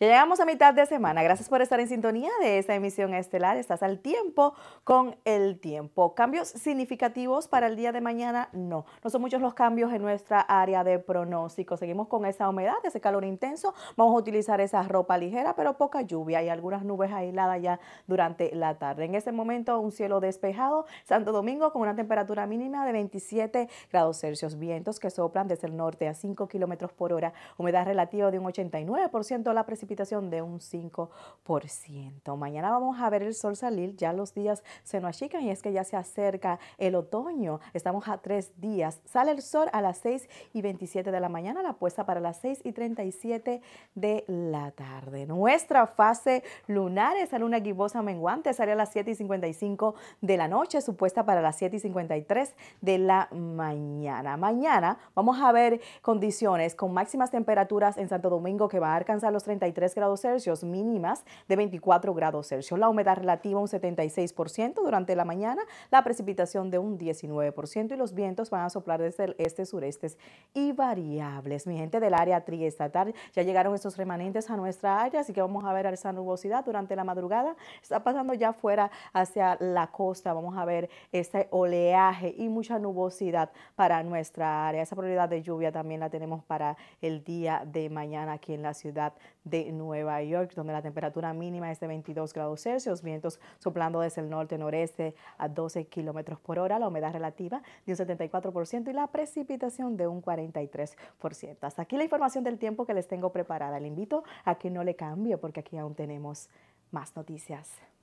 Ya llegamos a mitad de semana. Gracias por estar en sintonía de esta emisión estelar. Estás al tiempo con el tiempo. ¿Cambios significativos para el día de mañana? No. No son muchos los cambios en nuestra área de pronóstico. Seguimos con esa humedad, ese calor intenso. Vamos a utilizar esa ropa ligera, pero poca lluvia y algunas nubes aisladas ya durante la tarde. En ese momento, un cielo despejado. Santo Domingo con una temperatura mínima de 27 grados Celsius. Vientos que soplan desde el norte a 5 kilómetros por hora. Humedad relativa de un 89% la precipitación de un 5%. Mañana vamos a ver el sol salir, ya los días se nos achican y es que ya se acerca el otoño. Estamos a tres días. Sale el sol a las 6 y 27 de la mañana, la puesta para las 6 y 37 de la tarde. Nuestra fase lunar, esa luna gibosa menguante, sale a las 7 y 55 de la noche, supuesta para las 7 y 53 de la mañana. Mañana vamos a ver condiciones con máximas temperaturas en Santo Domingo que va a alcanzar los 33 3 grados Celsius, mínimas de 24 grados Celsius. La humedad relativa un 76% durante la mañana, la precipitación de un 19% y los vientos van a soplar desde el este, sureste y variables. Mi gente del área triestatal, ya llegaron estos remanentes a nuestra área, así que vamos a ver esa nubosidad durante la madrugada. Está pasando ya fuera hacia la costa, vamos a ver este oleaje y mucha nubosidad para nuestra área. Esa probabilidad de lluvia también la tenemos para el día de mañana aquí en la ciudad de Nueva York, donde la temperatura mínima es de 22 grados Celsius, vientos soplando desde el norte-noreste a 12 kilómetros por hora, la humedad relativa de un 74% y la precipitación de un 43%. Hasta aquí la información del tiempo que les tengo preparada. Le invito a que no le cambie porque aquí aún tenemos más noticias.